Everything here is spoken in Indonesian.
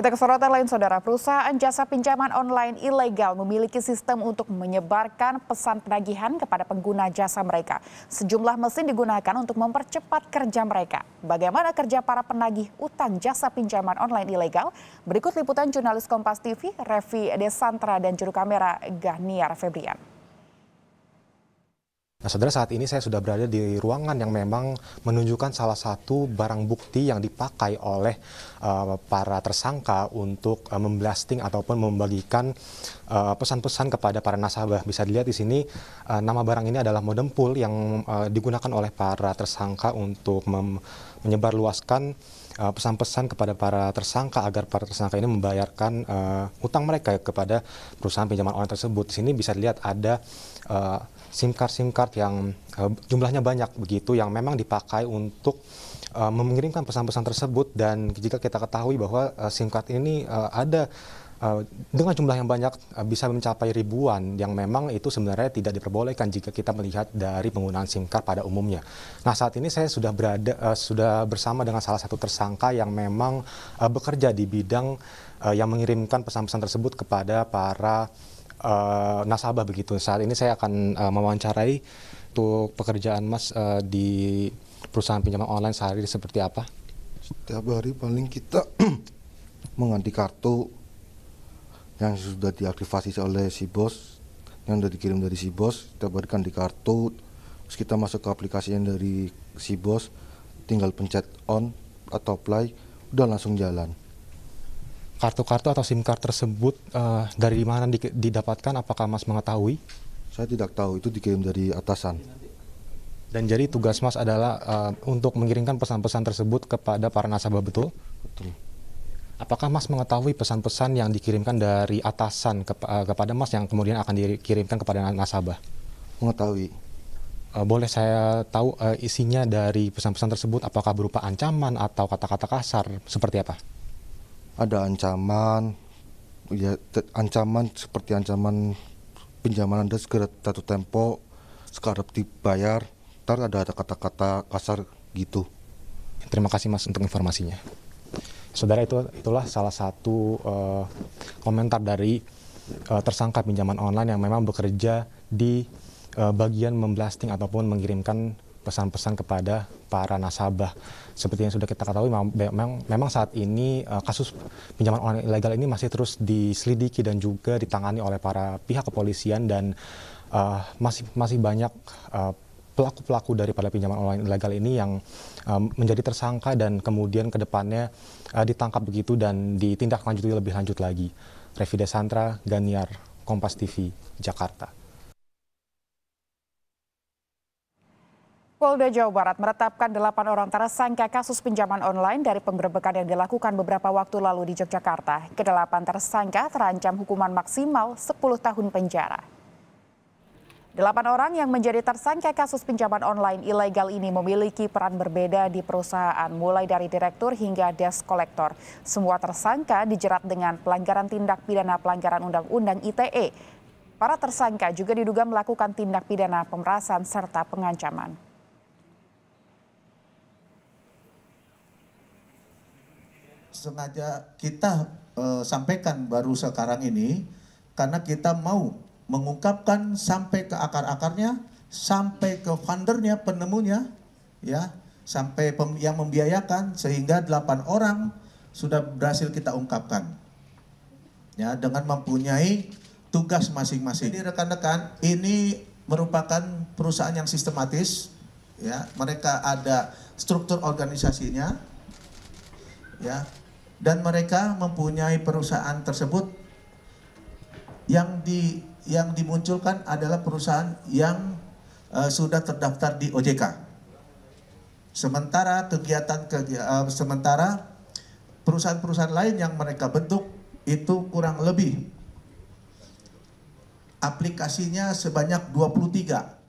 Kita ke sorotan lain saudara, perusahaan jasa pinjaman online ilegal memiliki sistem untuk menyebarkan pesan penagihan kepada pengguna jasa mereka. Sejumlah mesin digunakan untuk mempercepat kerja mereka. Bagaimana kerja para penagih utang jasa pinjaman online ilegal? Berikut liputan jurnalis Kompas TV, Revi Desantra dan juru kamera Gahniar Febrian. Nah, saudara, saat ini saya sudah berada di ruangan yang memang menunjukkan salah satu barang bukti yang dipakai oleh uh, para tersangka untuk uh, memblasting ataupun membagikan eh, pesan-pesan uh, kepada para nasabah. Bisa dilihat di sini uh, nama barang ini adalah modem pool yang uh, digunakan oleh para tersangka untuk menyebarluaskan pesan-pesan uh, kepada para tersangka agar para tersangka ini membayarkan uh, utang mereka kepada perusahaan pinjaman online tersebut. Di sini bisa dilihat ada uh, SIM card SIM card yang uh, jumlahnya banyak begitu yang memang dipakai untuk uh, mengirimkan pesan-pesan tersebut dan jika kita ketahui bahwa uh, SIM card ini uh, ada dengan jumlah yang banyak bisa mencapai ribuan yang memang itu sebenarnya tidak diperbolehkan jika kita melihat dari penggunaan SIM card pada umumnya. Nah, saat ini saya sudah berada sudah bersama dengan salah satu tersangka yang memang bekerja di bidang yang mengirimkan pesan-pesan tersebut kepada para uh, nasabah begitu. Saat ini saya akan uh, mewawancarai untuk pekerjaan Mas uh, di perusahaan pinjaman online sehari seperti apa? Setiap hari paling kita mengganti kartu yang sudah diaktifasi oleh si bos yang sudah dikirim dari si bos kita berikan di kartu terus kita masuk ke aplikasi yang dari si bos tinggal pencet on atau apply udah langsung jalan kartu-kartu atau SIM card tersebut uh, dari mana di, didapatkan? Apakah Mas mengetahui? Saya tidak tahu, itu dikirim dari atasan. Dan jadi tugas Mas adalah uh, untuk mengirimkan pesan-pesan tersebut kepada para nasabah, betul? Betul. Apakah Mas mengetahui pesan-pesan yang dikirimkan dari atasan ke, uh, eh, kepada Mas yang kemudian akan dikirimkan kepada nasabah? Mengetahui. Uh, boleh saya tahu uh, isinya dari pesan-pesan tersebut apakah berupa ancaman atau kata-kata kasar seperti apa? ada ancaman ya ancaman seperti ancaman pinjaman Anda segera satu tempo sekarang dibayar ntar ada kata-kata kasar gitu terima kasih mas untuk informasinya saudara itu itulah salah satu uh, komentar dari uh, tersangka pinjaman online yang memang bekerja di uh, bagian memblasting ataupun mengirimkan pesan-pesan kepada para nasabah. Seperti yang sudah kita ketahui, memang, memang saat ini uh, kasus pinjaman online ilegal ini masih terus diselidiki dan juga ditangani oleh para pihak kepolisian dan uh, masih masih banyak pelaku eh, pelaku-pelaku daripada pinjaman online ilegal ini yang um, menjadi tersangka dan kemudian ke depannya uh, ditangkap begitu dan ditindaklanjuti lebih lanjut lagi. Revide Santra, Ganiar, Kompas TV, Jakarta. Polda Jawa Barat meretapkan delapan orang tersangka kasus pinjaman online dari penggerebekan yang dilakukan beberapa waktu lalu di Yogyakarta. Kedelapan tersangka terancam hukuman maksimal 10 tahun penjara. Delapan orang yang menjadi tersangka kasus pinjaman online ilegal ini memiliki peran berbeda di perusahaan, mulai dari direktur hingga desk kolektor. Semua tersangka dijerat dengan pelanggaran tindak pidana pelanggaran Undang-Undang ITE. Para tersangka juga diduga melakukan tindak pidana pemerasan serta pengancaman. sengaja kita uh, sampaikan baru sekarang ini karena kita mau mengungkapkan sampai ke akar-akarnya, sampai ke fundernya, penemunya, ya, sampai pem yang membiayakan sehingga 8 orang sudah berhasil kita ungkapkan. Ya, dengan mempunyai tugas masing-masing. Ini rekan-rekan, ini merupakan perusahaan yang sistematis, ya. Mereka ada struktur organisasinya. Ya, dan mereka mempunyai perusahaan tersebut yang di yang dimunculkan adalah perusahaan yang uh, sudah terdaftar di OJK. Sementara kegiatan kegi uh, sementara perusahaan-perusahaan lain yang mereka bentuk itu kurang lebih aplikasinya sebanyak 23